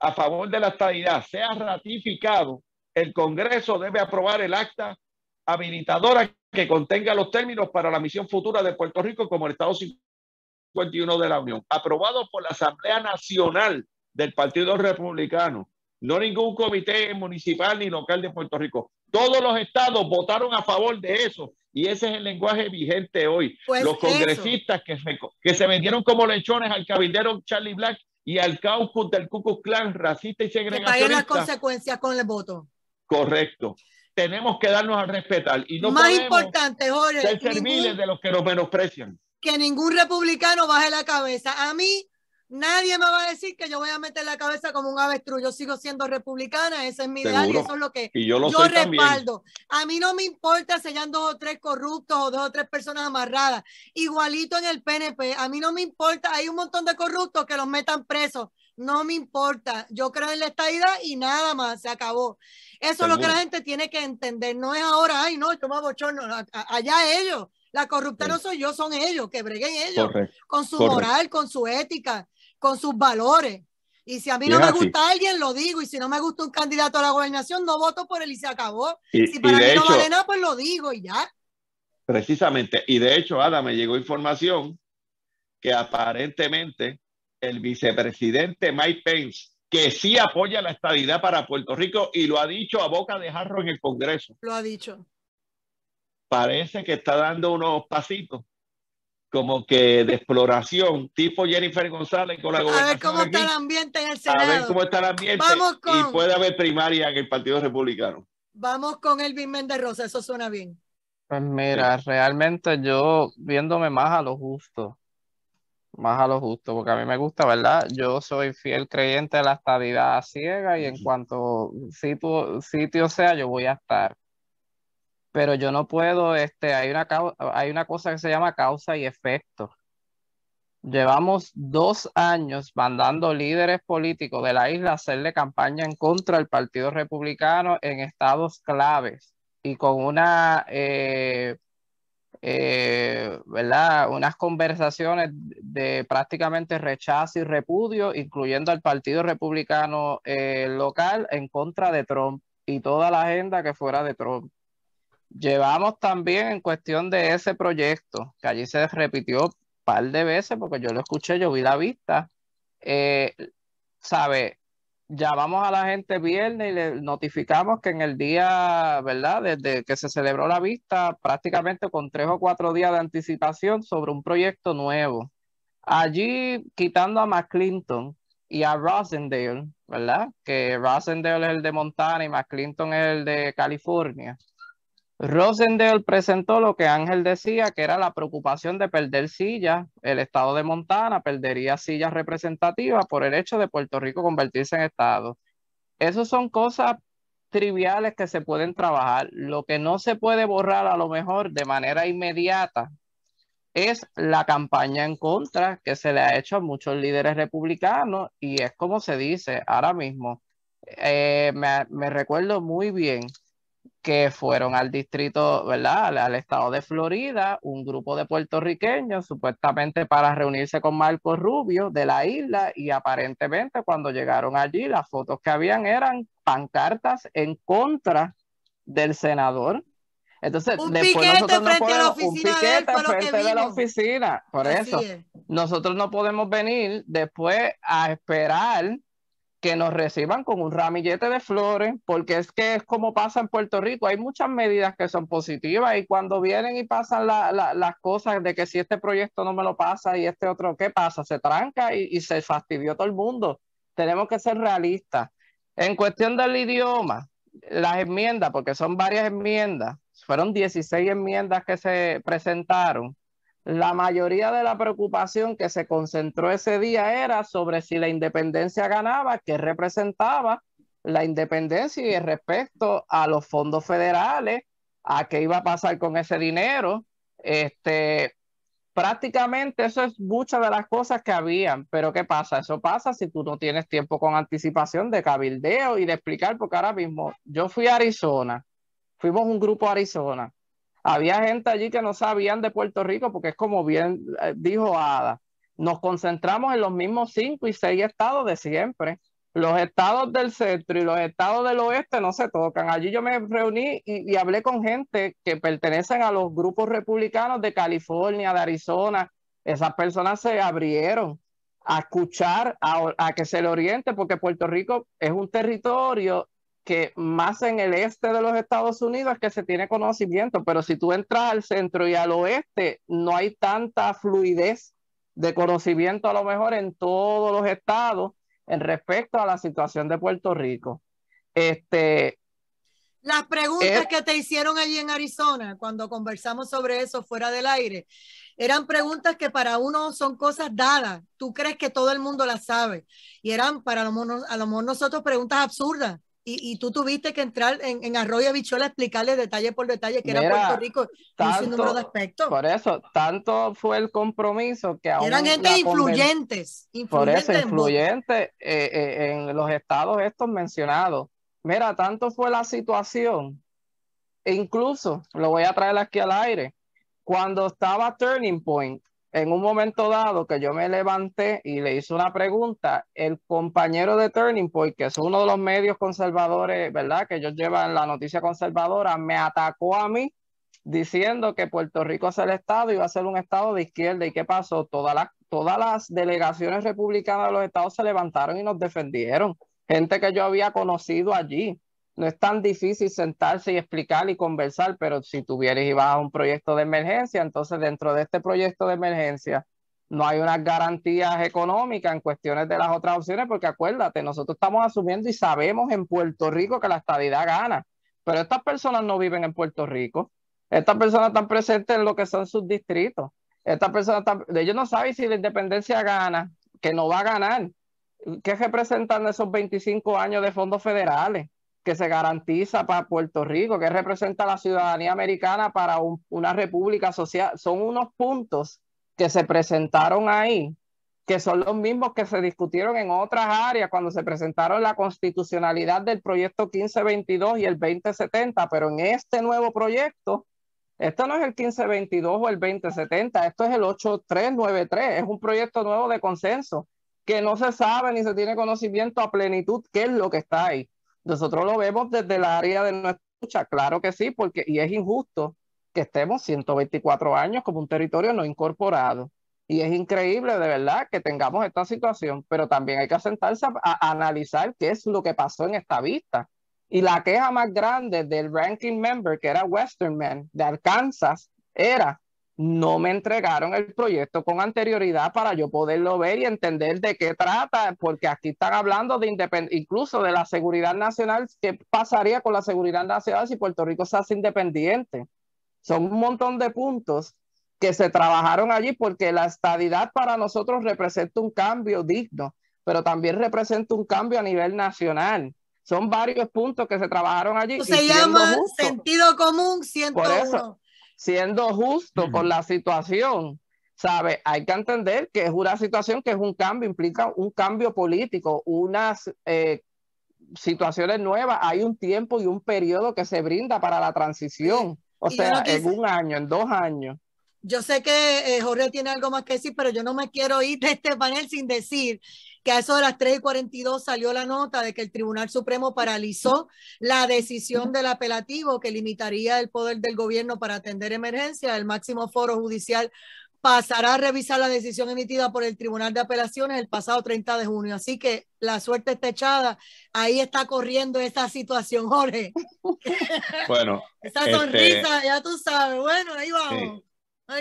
a favor de la estadidad sea ratificado, el Congreso debe aprobar el acta habilitadora que contenga los términos para la misión futura de Puerto Rico como el Estado 51 de la Unión, aprobado por la Asamblea Nacional del Partido Republicano, no ningún comité municipal ni local de Puerto Rico. Todos los estados votaron a favor de eso y ese es el lenguaje vigente hoy. Pues los congresistas que que se vendieron como lechones al cabildero Charlie Black y al caos del Cucu Clan racista y segregacionista. Que paguen las consecuencias con el voto. Correcto. Tenemos que darnos a respetar y no Más importante, Jorge, ser serviles de los que nos menosprecian. Que ningún republicano baje la cabeza. A mí Nadie me va a decir que yo voy a meter la cabeza como un avestruz. Yo sigo siendo republicana, ese es mi ideal y eso es lo que yo, respaldo. A mí no me importa si dos o tres corruptos o dos o tres personas amarradas. Igualito en el PNP, a mí no me importa. Hay un montón de corruptos que los metan presos. No me importa. Yo creo en la estadidad y nada más, se acabó. Eso es lo que la gente tiene que entender. No es ahora, ay, no, toma bochorno Allá ellos. La corrupta no soy yo, son ellos, que breguen ellos. Con su moral, con su ética con sus valores. Y si a mí no me gusta alguien, lo digo. Y si no me gusta un candidato a la gobernación, no voto por él y se acabó. Y, si para mí no vale nada, pues lo digo y ya. Precisamente. Y de hecho, Ada, me llegó información que aparentemente el vicepresidente Mike Pence, que sí apoya la estabilidad para Puerto Rico y lo ha dicho a boca de jarro en el Congreso. Lo ha dicho. Parece que está dando unos pasitos como que de exploración, tipo Jennifer González con la gobernación. A ver cómo está el ambiente en el Senado. A ver cómo está el ambiente. Y puede haber primaria en el Partido Republicano. Vamos con Elvin Méndez Rosa, eso suena bien. Pues mira, realmente yo viéndome más a lo justo, más a lo justo, porque a mí me gusta, ¿verdad? Yo soy fiel creyente de la estabilidad ciega y en cuanto sitio, sitio sea, yo voy a estar pero yo no puedo, este, hay una, hay una cosa que se llama causa y efecto. Llevamos dos años mandando líderes políticos de la isla a hacerle campaña en contra del Partido Republicano en estados claves y con una, eh, eh, ¿verdad? unas conversaciones de prácticamente rechazo y repudio, incluyendo al Partido Republicano eh, local en contra de Trump y toda la agenda que fuera de Trump. Llevamos también en cuestión de ese proyecto, que allí se repitió un par de veces, porque yo lo escuché, yo vi la vista. Eh, ¿Sabe? Llamamos a la gente viernes y le notificamos que en el día, ¿verdad? Desde que se celebró la vista, prácticamente con tres o cuatro días de anticipación sobre un proyecto nuevo. Allí, quitando a McClinton, y a Rosendale, ¿verdad? Que Rosendale es el de Montana y McClinton es el de California. Rosendale presentó lo que Ángel decía, que era la preocupación de perder sillas. El estado de Montana perdería sillas representativas por el hecho de Puerto Rico convertirse en estado. Esas son cosas triviales que se pueden trabajar. Lo que no se puede borrar a lo mejor de manera inmediata es la campaña en contra que se le ha hecho a muchos líderes republicanos y es como se dice ahora mismo. Eh, me recuerdo muy bien que fueron al distrito, ¿verdad? Al estado de Florida, un grupo de puertorriqueños supuestamente para reunirse con Marco Rubio de la isla y aparentemente cuando llegaron allí las fotos que habían eran pancartas en contra del senador. Entonces, después nosotros no podemos, un piquete frente de la oficina, por eso. Nosotros no podemos venir después a esperar que nos reciban con un ramillete de flores, porque es que es como pasa en Puerto Rico, hay muchas medidas que son positivas y cuando vienen y pasan las cosas de que si este proyecto no me lo pasa y este otro, ¿qué pasa? Se tranca y, y se fastidió todo el mundo. Tenemos que ser realistas. En cuestión del idioma, las enmiendas, porque son varias enmiendas, fueron 16 enmiendas que se presentaron la mayoría de la preocupación que se concentró ese día era sobre si la independencia ganaba, qué representaba la independencia y respecto a los fondos federales, a qué iba a pasar con ese dinero. Este, prácticamente eso es muchas de las cosas que habían, pero ¿qué pasa? Eso pasa si tú no tienes tiempo con anticipación de cabildeo y de explicar, porque ahora mismo yo fui a Arizona, fuimos un grupo a Arizona había gente allí que no sabían de Puerto Rico porque es como bien eh, dijo Ada, nos concentramos en los mismos cinco y seis estados de siempre. Los estados del centro y los estados del oeste no se tocan. Allí yo me reuní y, hablé con gente que pertenecen a los grupos republicanos de California, de Arizona. Esas personas se abrieron a escuchar, a, a, que se le oriente, porque Puerto Rico es un territorio que más en el este de los Estados Unidos que se tiene conocimiento, pero si tú entras al centro y al oeste, no hay tanta fluidez de conocimiento a lo mejor en todos los estados en respecto a la situación de Puerto Rico. Este, Las preguntas que te hicieron allí en Arizona cuando conversamos sobre eso fuera del aire, eran preguntas que para uno son cosas dadas, tú crees que todo el mundo las sabe, y eran para a lo mejor nosotros preguntas absurdas y, tú tuviste que entrar en, Arroyo Habichuela a explicarle detalle por detalle que era Puerto Rico y un número de aspectos. Por eso, tanto fue el compromiso que aún Eran gente influyentes, Por eso, influyente eh, eh, en, los estados estos mencionados. Mira, tanto fue la situación, e incluso, lo voy a traer aquí al aire, cuando estaba Turning Point, en un momento dado que yo me levanté y le hice una pregunta, el compañero de Turning Point, que es uno de los medios conservadores, ¿verdad? Que llevo llevan la noticia conservadora, me atacó a mí diciendo que Puerto Rico es el Estado y va a ser un Estado de izquierda. ¿Y qué pasó? todas las delegaciones republicanas de los Estados se levantaron y nos defendieron. Gente que yo había conocido allí no es tan difícil sentarse y explicar y conversar, pero si tuvieras y vas a un proyecto de emergencia, entonces dentro de este proyecto de emergencia no hay unas garantías económicas en cuestiones de las otras opciones, porque acuérdate, nosotros estamos asumiendo y sabemos en Puerto Rico que la estadidad gana, pero estas personas no viven en Puerto Rico, estas personas están presentes en lo que son sus distritos, estas personas están, ellos no saben si la independencia gana, que no va a ganar, ¿qué representan esos 25 años de fondos federales? que se garantiza para Puerto Rico, que representa la ciudadanía americana para una república social, son unos puntos que se presentaron ahí, que son los mismos que se discutieron en otras áreas cuando se presentaron la constitucionalidad del proyecto 1522 y el 2070, pero en este nuevo proyecto, esto no es el 1522 o el 2070, esto es el 8393, es un proyecto nuevo de consenso que no se sabe ni se tiene conocimiento a plenitud qué es lo que está ahí. Nosotros lo vemos desde la área de nuestra lucha, claro que sí, porque y es injusto que estemos 124 años como un territorio no incorporado. Y es increíble, de verdad, que tengamos esta situación, pero también hay que sentarse a, analizar qué es lo que pasó en esta vista. Y la queja más grande del ranking member, que era Western Man de Arkansas, era no me entregaron el proyecto con anterioridad para yo poderlo ver y entender de qué trata, porque aquí están hablando de incluso de la seguridad nacional, qué pasaría con la seguridad nacional si Puerto Rico se hace independiente. Son un montón de puntos que se trabajaron allí porque la estadidad para nosotros representa un cambio digno, pero también representa un cambio a nivel nacional. Son varios puntos que se trabajaron allí. Se llama sentido común 101. eso, siendo justo con la situación. ¿Sabe? Hay que entender que es una situación que es un cambio, implica un cambio político, unas eh, situaciones nuevas. Hay un tiempo y un periodo que se brinda para la transición. O sea, en un año, en dos años yo sé que eh, Jorge tiene algo más que decir, pero yo no me quiero ir de este panel sin decir que a eso de las 3.42 y salió la nota de que el Tribunal Supremo paralizó la decisión del apelativo que limitaría el poder del gobierno para atender emergencias. El máximo foro judicial pasará a revisar la decisión emitida por el Tribunal de Apelaciones el pasado 30 de junio. Así que la suerte está echada. Ahí está corriendo esta situación, Jorge. Bueno. Esa este sonrisa, ya tú sabes. Bueno, ahí vamos.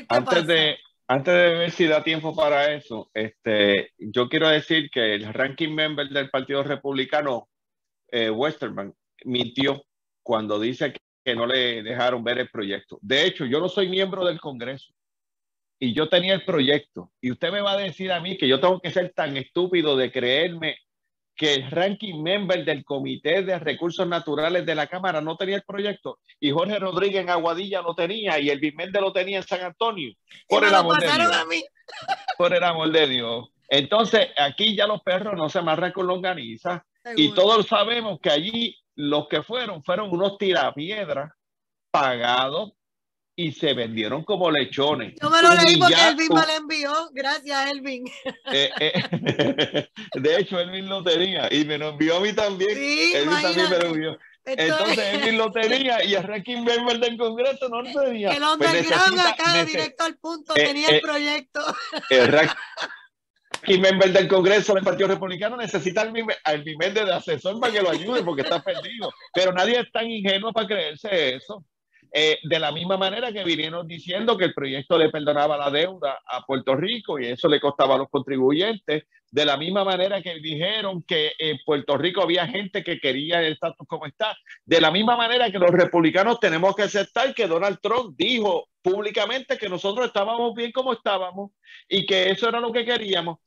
Antes de, antes de ver si da tiempo para eso, este, yo quiero decir que el ranking member del Partido Republicano, eh, Westerman, mintió cuando dice que no le dejaron ver el proyecto. De hecho, yo no soy miembro del Congreso y yo tenía el proyecto. Y usted me va a decir a mí que yo tengo que ser tan estúpido de creerme que el ranking member del Comité de Recursos Naturales de la Cámara no tenía el proyecto y Jorge Rodríguez en Aguadilla lo tenía y el Méndez lo tenía en San Antonio. Por el amor de Dios. Por el amor de Dios. Entonces, aquí ya los perros no se amarran con longaniza y todos sabemos que allí los que fueron fueron unos tirapiedras pagados y se vendieron como lechones. Yo me lo leí porque Elvin me lo envió. Gracias, Elvin. Eh, eh, de hecho, Elvin lo tenía y me lo envió a mí también. Sí, Elvin también me lo envió. Entonces, Elvin lo tenía y el Ranking Member del Congreso no lo tenía. El pues underground pues acá directo al punto eh, tenía el proyecto. El Ranking Member del Congreso del Partido Republicano necesita al, Elvin de asesor para que lo ayude porque está perdido. Pero nadie es tan ingenuo para creerse eso. Eh, de la misma manera que vinieron diciendo que el proyecto le perdonaba la deuda a Puerto Rico y eso le costaba a los contribuyentes, de la misma manera que dijeron que en Puerto Rico había gente que quería el estatus como está, de la misma manera que los republicanos tenemos que aceptar que Donald Trump dijo públicamente que nosotros estábamos bien como estábamos y que eso era lo que queríamos,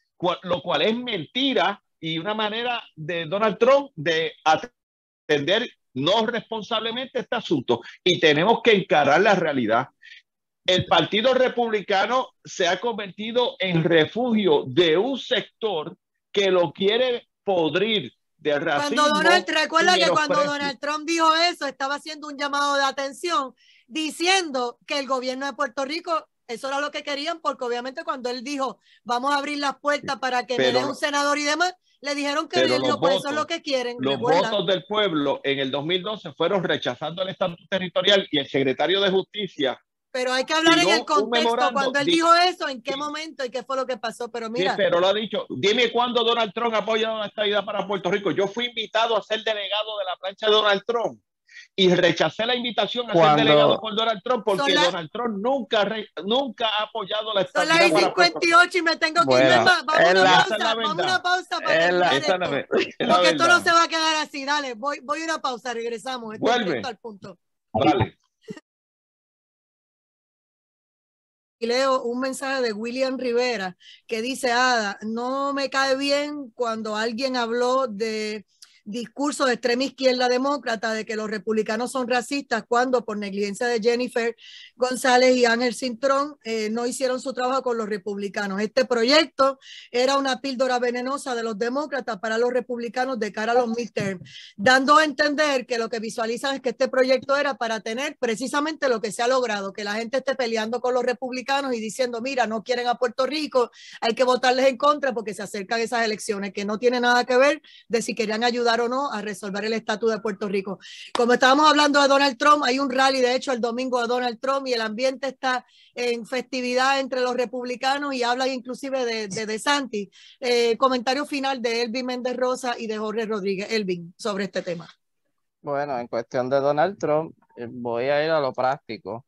lo cual es mentira y una manera de Donald Trump de atender no responsablemente este asunto y tenemos que encarar la realidad. El Partido Republicano se ha convertido en refugio de un sector que lo quiere podrir de racismo. Cuando Donald, recuerda que cuando Donald Trump dijo eso, estaba haciendo un llamado de atención diciendo que el gobierno de Puerto Rico eso era lo que querían, porque obviamente cuando él dijo, vamos a abrir las puertas para que me dé un senador y demás, le dijeron que eso es lo que quieren. Los votos del pueblo en el 2012 fueron rechazando el estatuto territorial y el secretario de justicia. Pero hay que hablar en el contexto. Cuando él dijo eso, en qué momento y qué fue lo que pasó. Pero mira. pero lo ha dicho. Dime cuándo Donald Trump apoya una idea para Puerto Rico. Yo fui invitado a ser delegado de la plancha de Donald Trump y rechacé la invitación a ser delegado por Donald Trump porque Donald Trump nunca, nunca ha apoyado la estrategia. Son las 58 y me tengo que ir. Vamos a pausa, vamos una pausa para es esto. porque esto no se va a quedar así. Dale, voy, voy a una pausa, regresamos. Vuelve. Al punto. Vale. Y leo un mensaje de William Rivera que dice, Ada, no me cae bien cuando alguien habló de discurso de extrema izquierda demócrata de que los republicanos son racistas cuando por negligencia de Jennifer González y Ángel Cintrón eh, no hicieron su trabajo con los republicanos. Este proyecto era una píldora venenosa de los demócratas para los republicanos de cara a los midterms, dando a entender que lo que visualizan es que este proyecto era para tener precisamente lo que se ha logrado, que la gente esté peleando con los republicanos y diciendo, mira, no quieren a Puerto Rico, hay que votarles en contra porque se acercan esas elecciones, que no tiene nada que ver de si querían ayudar o no a resolver el estatus de Puerto Rico. Como estábamos hablando de Donald Trump, hay un rally, de hecho, el domingo a Donald Trump y el ambiente está en festividad entre los republicanos y hablan inclusive de, de, Santi. Eh, comentario final de Elvin Méndez Rosa y de Jorge Rodríguez. Elvin, sobre este tema. Bueno, en cuestión de Donald Trump, eh, voy a ir a lo práctico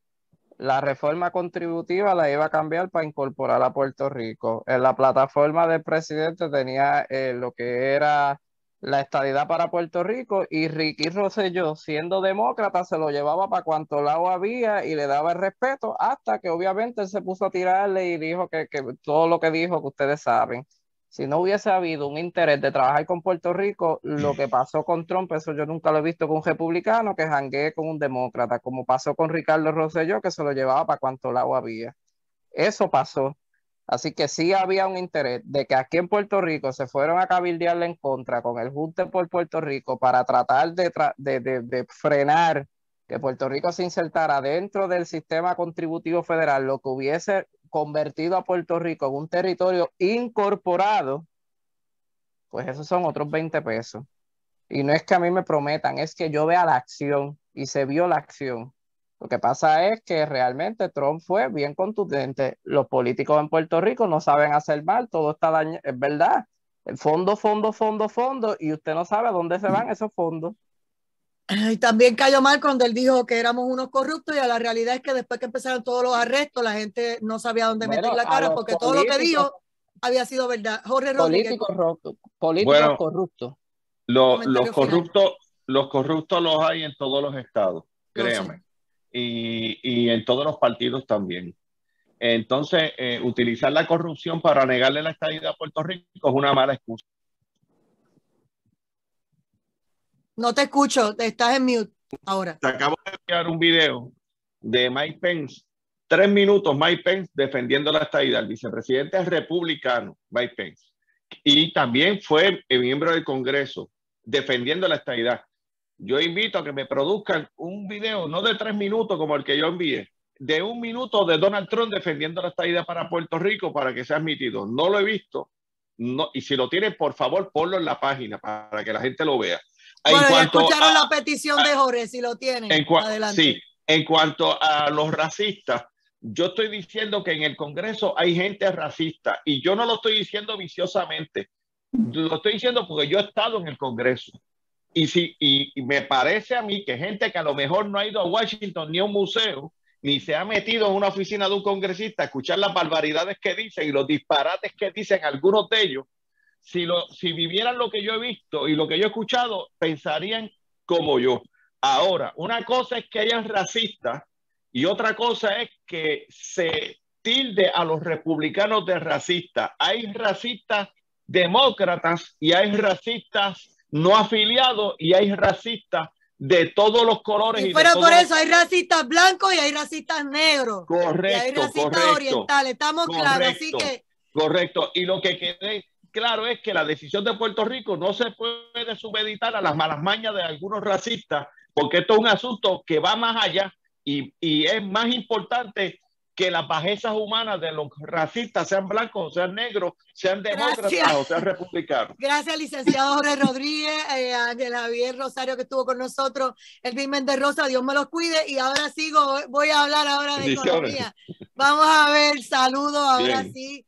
la reforma contributiva la iba a cambiar para incorporar a Puerto Rico. En la plataforma del presidente tenía eh, lo que era la estadidad para Puerto Rico y Ricky Rosselló, siendo demócrata, se lo llevaba para cuanto lado había y le daba el respeto, hasta que obviamente él se puso a tirarle y dijo que, todo lo que dijo que ustedes saben. Si no hubiese habido un interés de trabajar con Puerto Rico, lo que pasó con Trump, eso yo nunca lo he visto con un republicano que jangue con un demócrata, como pasó con Ricardo Rosselló, que se lo llevaba para cuanto lado había. Eso pasó. Así que sí había un interés de que aquí en Puerto Rico se fueron a cabildearle en contra con el Junte por Puerto Rico para tratar de, de, frenar que Puerto Rico se insertara dentro del sistema contributivo federal, lo que hubiese convertido a Puerto Rico en un territorio incorporado, pues esos son otros 20 pesos. Y no es que a mí me prometan, es que yo vea la acción y se vio la acción. Lo que pasa es que realmente Trump fue bien contundente. Los políticos en Puerto Rico no saben hacer mal, todo está dañado, es verdad. El fondo, fondo, fondo, fondo, y usted no sabe a dónde se van esos fondos. Ah, y también cayó mal cuando él dijo que éramos unos corruptos y a la realidad es que después que empezaron todos los arrestos, la gente no sabía dónde meter la cara porque todo lo que dijo había sido verdad. Jorge Rodríguez. Políticos corruptos. los, corruptos los corruptos los hay en todos los estados, créame y, en todos los partidos también. Entonces, eh, utilizar la corrupción para negarle la estadía a Puerto Rico es una mala excusa. No te escucho, estás en mute ahora. Te acabo de enviar un video de Mike Pence, tres minutos Mike Pence defendiendo la estadía. El vicepresidente es republicano, Mike Pence, y también fue miembro del Congreso defendiendo la estadidad yo invito a que me produzcan un video, no de tres minutos como el que yo envié, de un minuto de Donald Trump defendiendo la estadía para Puerto Rico para que sea admitido. No lo he visto. No, y si lo tienen por favor, ponlo en la página para que la gente lo vea. escucharon la petición de Jorge, si lo tienen. Adelante. Sí, en cuanto a los racistas, yo estoy diciendo que en el Congreso hay gente racista y yo no lo estoy diciendo viciosamente, lo estoy diciendo porque yo he estado en el Congreso y, y, me parece a mí que gente que a lo mejor no ha ido a Washington ni a un museo, ni se ha metido en una oficina de un congresista a escuchar las barbaridades que dicen y los disparates que dicen algunos de ellos, si, lo, si vivieran lo que yo he visto y lo que yo he escuchado, pensarían como yo. Ahora, una cosa es que hayan racistas y otra cosa es que se tilde a los republicanos de racistas. Hay racistas demócratas y hay racistas no afiliados y hay racistas de todos los colores. Y, fuera por eso hay racistas blancos y hay racistas negros. Correcto. Y hay racistas orientales, estamos claros. Correcto. Y lo que quede claro es que la decisión de Puerto Rico no se puede subeditar a las malas mañas de algunos racistas, porque esto es un asunto que va más allá y, y es más importante que las bajezas humanas de los racistas, sean blancos, sean negros, sean demócratas o sean republicanos. Gracias, licenciado Jorge Rodríguez, eh, Ángel Javier Rosario que estuvo con nosotros, el Méndez de Rosa, Dios me los cuide, y ahora sigo, voy a hablar ahora de economía. Vamos a ver, saludo, ahora sí